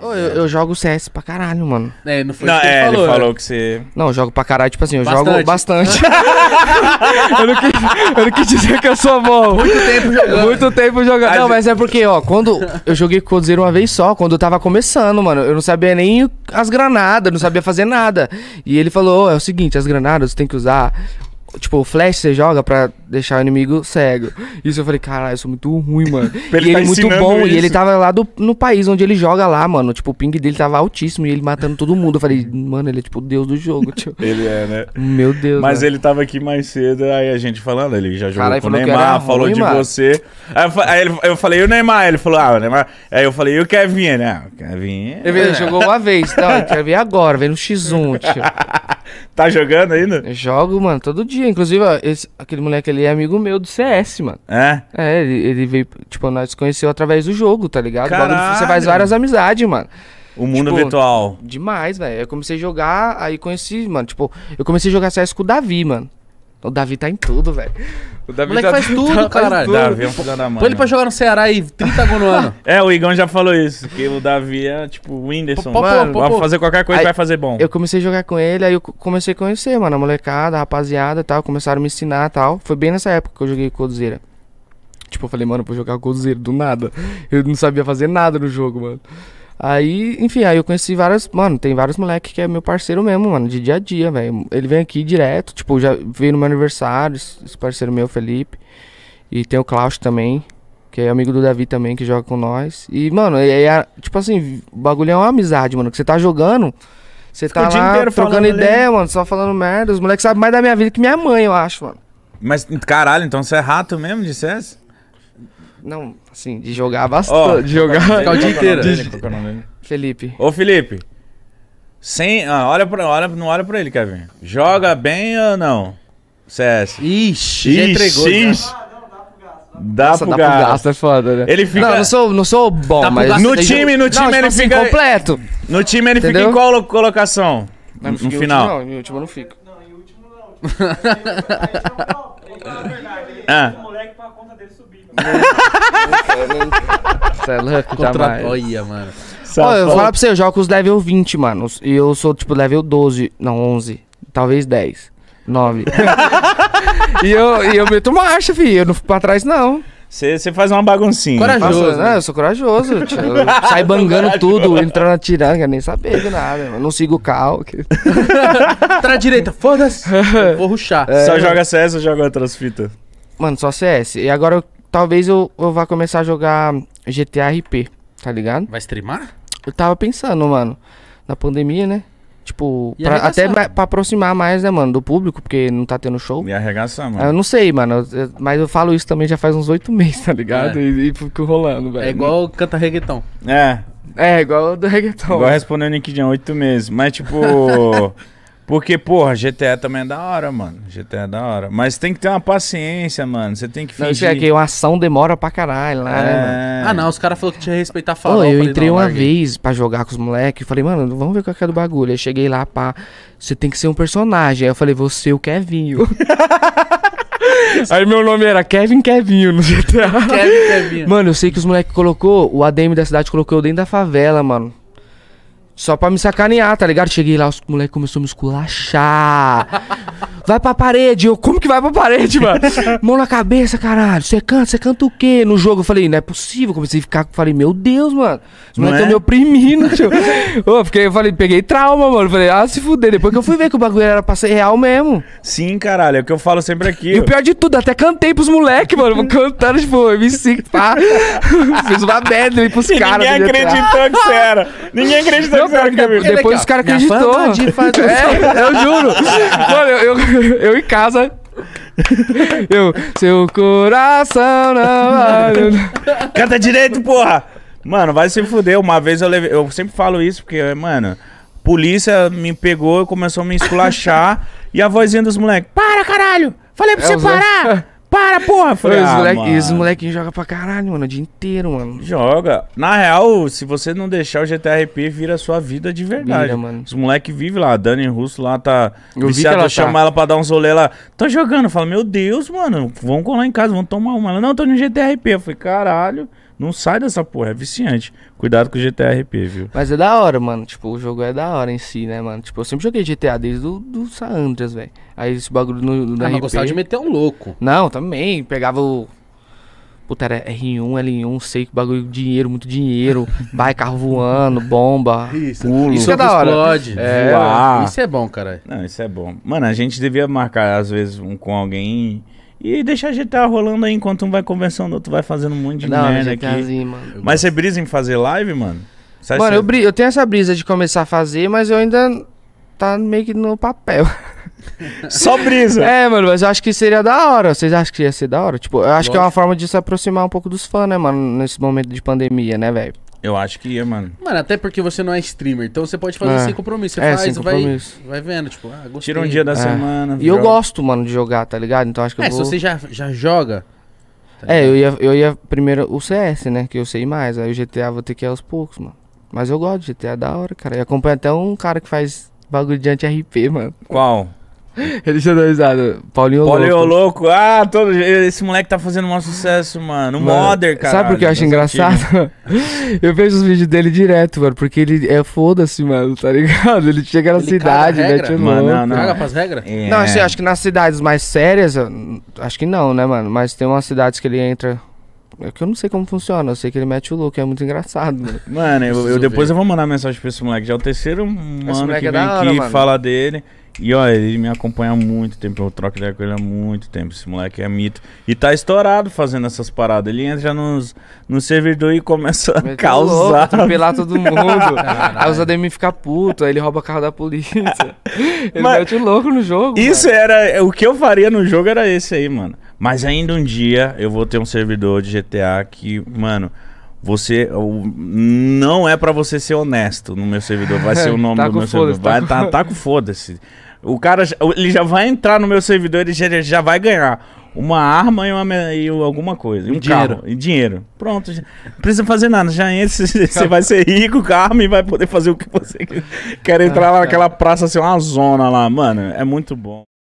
Eu, eu jogo CS pra caralho, mano. É, não foi não, que é, ele, é, falou, ele falou que você. Não, eu jogo pra caralho, tipo assim, eu bastante. jogo bastante. eu, não quis, eu, não quis, dizer que eu sou bom. Muito tempo jogando. Muito tempo jogando. Não, mas é porque, ó, quando eu joguei com o Cruzeiro uma vez só, quando eu tava começando, mano, eu não sabia nem as granadas, não sabia fazer nada. E ele falou: oh, é o seguinte, as granadas você tem que usar Tipo, o flash você joga pra deixar o inimigo cego. Isso eu falei, caralho, eu sou muito ruim, mano. ele e tá é muito bom. Isso. E ele tava lá do, no país onde ele joga lá, mano. Tipo, o ping dele tava altíssimo e ele matando todo mundo. Eu falei, uhum. mano, ele é tipo o deus do jogo, tio. ele é, né? Meu Deus. Mas mano. Né? ele tava aqui mais cedo, aí a gente falando, ele já jogou caralho, com o Neymar, falou de mano. você. Aí, eu, aí eu falei, e o Neymar? Ele falou, ah, o Neymar. Aí eu falei, e o Kevin? né o Kevin. É ele jogou uma vez, então, tá? ele quer vir é agora, vem no X1, tio. tá jogando ainda? Eu jogo, mano, todo dia. Inclusive, esse, aquele moleque ali é amigo meu do CS, mano. É? É, ele, ele veio, tipo, nós conheceu através do jogo, tá ligado? Caralho. Você faz várias amizades, mano. O mundo tipo, virtual. Demais, velho. Eu comecei a jogar, aí conheci, mano, tipo, eu comecei a jogar CS com o Davi, mano. O Davi tá em tudo, velho. O Davi Moleque tá, faz tudo, tá, caralho. tudo. Davi é um filho da mãe. Põe ele pra jogar no Ceará e 30 gols no ano. É, o Igão já falou isso, que o Davi é tipo o Whindersson. Pô, mano, pô, pô, vai fazer qualquer coisa aí, vai fazer bom. Eu comecei a jogar com ele, aí eu comecei a conhecer, mano, a molecada, a rapaziada e tal. Começaram a me ensinar e tal. Foi bem nessa época que eu joguei Codzeira. Tipo, eu falei, mano, vou jogar Codzeira do nada. Eu não sabia fazer nada no jogo, mano. Aí, enfim, aí eu conheci várias. Mano, tem vários moleques que é meu parceiro mesmo, mano, de dia a dia, velho. Ele vem aqui direto, tipo, já veio no meu aniversário, esse parceiro meu, Felipe. E tem o Klaus também, que é amigo do Davi também, que joga com nós. E, mano, é, é tipo assim, o bagulho é uma amizade, mano, que você tá jogando. Você tá lá trocando ideia, ali. mano, só falando merda. Os moleques sabem mais da minha vida que minha mãe, eu acho, mano. Mas, caralho, então você é rato mesmo de CS? Não, assim, de jogar bastante. Oh, de jogar o dia é inteiro. É Felipe. Ô, Felipe. Sem, ah, olha pra, olha, não olha pra ele, Kevin. Joga bem ou não? CS. Ixi, já entregou. Ixi. Dá Nossa, pro dá gasto. pro gasto, é foda, né? Ele fica... Não, não sou, não sou bom, dá mas... No time, no time não, tipo ele assim, fica... completo. No time ele Entendeu? fica em qual colocação? Não, no, no final. Último, não, em último não fico. Não, em último não. ah. Você é louco? Contra... Jamais. Olha, mano. É Ó, eu vou falar pra você, eu jogo os level 20, mano. E eu sou, tipo, level 12, não, 11. Talvez 10. 9. e, eu, e eu meto marcha, filho. Eu não fico pra trás, não. Você faz uma baguncinha. Corajoso. Faço, né? Eu sou corajoso. Tio. Eu saio bangando tudo, entrando na tiranga, nem saber de nada. Eu Não sigo o carro. Que... Entra direita, foda-se. Vou ruxar. É, só joga CS ou joga outras fitas? Mano, só CS. E agora eu talvez eu, eu vá começar a jogar GTA RP, tá ligado? Vai streamar? Eu tava pensando, mano, na pandemia, né? Tipo, pra, até pra aproximar mais, né, mano, do público, porque não tá tendo show. me arregaçar, mano. Eu não sei, mano, eu, mas eu falo isso também já faz uns oito meses, tá ligado? É. E, e fico rolando, velho. É igual canta reggaeton. É. É, igual do reggaeton. Igual respondendo o Nick oito meses. Mas, tipo... Porque, porra, GTA também é da hora, mano. GTA é da hora. Mas tem que ter uma paciência, mano. Você tem que fingir. Não, isso é que a ação demora pra caralho lá, né, é... né, Ah, não. Os caras falaram que tinha que respeitar a farol. eu, entrei uma vez pra jogar com os moleques. Falei, mano, vamos ver qual que é do bagulho. Aí cheguei lá, pá. Você tem que ser um personagem. Aí eu falei, você o Kevinho. Aí meu nome era Kevin Kevinho no GTA. Kevin Kevinho. Mano, eu sei que os moleques colocou, o ADM da cidade colocou eu dentro da favela, mano. Só pra me sacanear, tá ligado? Cheguei lá, os moleques começaram a me esculachar. vai pra parede. Eu, como que vai pra parede, mano? Mão na cabeça, caralho. Você canta, você canta o quê? No jogo eu falei, não é possível. Comecei a ficar, falei, meu Deus, mano. Os moleques estão é? me oprimindo, tio. eu, fiquei, eu falei, peguei trauma, mano. Falei, ah, se fuder. Depois que eu fui ver que o bagulho era pra ser real mesmo. Sim, caralho, é o que eu falo sempre aqui. E o pior de tudo, até cantei pros moleques, mano. Cantando, tipo, MC, pá. Fiz uma medley pros caras. Ninguém acreditou que você era. Ninguém acreditou que você era, Camilo. Depois, depois os caras acreditou. Tá de é, eu juro. mano, eu, eu eu em casa. Eu, seu coração não vale. Canta direito, porra! Mano, vai se fuder. Uma vez eu levei. Eu sempre falo isso, porque, mano, polícia me pegou e começou a me esculachar. e a vozinha dos moleques, para, caralho! Falei pra é, você parar! Para, porra! Falei, os ah, moleque, molequinhos jogam pra caralho, mano, o dia inteiro, mano. Joga. Na real, se você não deixar o GTRP, vira sua vida de verdade. Vira, mano. Os moleques vivem lá, a Dani Russo lá tá eu viciada, vi ela chama tá. ela pra dar um rolê lá. Tô jogando, fala, meu Deus, mano, vamos colar em casa, vamos tomar uma. Ela, não, tô no GTRP. Eu falei, caralho. Não sai dessa porra, é viciante. Cuidado com o GTRP, viu? Mas é da hora, mano. Tipo, o jogo é da hora em si, né, mano? Tipo, eu sempre joguei GTA desde do, do San Andreas, velho. Aí esse bagulho no, no ah, RP... gostava de meter um louco. Não, também. Pegava o... Puta, era R1, L1, sei que bagulho, dinheiro, muito dinheiro. vai, carro voando, bomba. Isso, pulo. isso é da hora. Explode, é, voar. Isso é bom, cara. Não, isso é bom. Mano, a gente devia marcar, às vezes, um com alguém e deixa a GTA rolando aí enquanto um vai conversando, outro vai fazendo um monte de não, merda aqui. Assim, mano. Mas você brisa em fazer live, mano? Sabe mano, você... eu, eu tenho essa brisa de começar a fazer, mas eu ainda tá meio que no papel. Só brisa. É, mano, mas eu acho que seria da hora. Vocês acham que ia ser da hora? Tipo, eu acho que é uma forma de se aproximar um pouco dos fãs, né, mano, nesse momento de pandemia, né, velho? Eu acho que ia, mano. Mano, até porque você não é streamer, então você pode fazer é. sem compromisso. Você é, faz, vai, vai vendo, tipo, ah, gostei. Tira um dia da é. semana. E joga. eu gosto, mano, de jogar, tá ligado? Então acho que é, eu vou... se você já, já joga... Tá é, eu ia, eu ia primeiro o CS, né, que eu sei mais. Aí o GTA vou ter que ir aos poucos, mano. Mas eu gosto de GTA, é da hora, cara. E acompanho até um cara que faz bagulho de anti-RP, mano. Qual? Ele já deu risada. Paulinho, Paulinho louco. Ah, todo... esse moleque tá fazendo um sucesso, mano. O mano, cara. Sabe o que eu acho engraçado? eu vejo os vídeos dele direto, mano. Porque ele é foda-se, mano, tá ligado? Ele chega na ele cidade, mete o mano. Não, não. Caga pras regras? É. Não, assim, acho que nas cidades mais sérias, acho que não, né, mano? Mas tem umas cidades que ele entra é que eu não sei como funciona, eu sei que ele mete o louco, é muito engraçado, mano. Mano, eu, eu depois eu vou mandar mensagem pra esse moleque. Já é o terceiro mano que é vem hora, aqui fala dele. E olha, ele me acompanha há muito tempo, eu troco ideia com ele há muito tempo. Esse moleque é mito. E tá estourado fazendo essas paradas. Ele entra nos, no servidor e começa a tá causar. atropelar todo mundo. aí os ADM ficam puto, aí ele rouba carro da polícia. Ele Mas, mete louco no jogo. Isso era. O que eu faria no jogo era esse aí, mano. Mas ainda um dia eu vou ter um servidor de GTA que, mano. Você não é para você ser honesto no meu servidor, vai ser o nome tá do meu servidor. Tá vai tá, tá com foda-se. O cara, ele já vai entrar no meu servidor, ele já, já vai ganhar uma arma e, uma, e alguma coisa. E um dinheiro. Carro, e dinheiro. Pronto. Já, não precisa fazer nada. Já entra, você vai ser rico com a arma e vai poder fazer o que você quer. Quer entrar lá ah, naquela praça, assim, uma zona lá. Mano, é muito bom.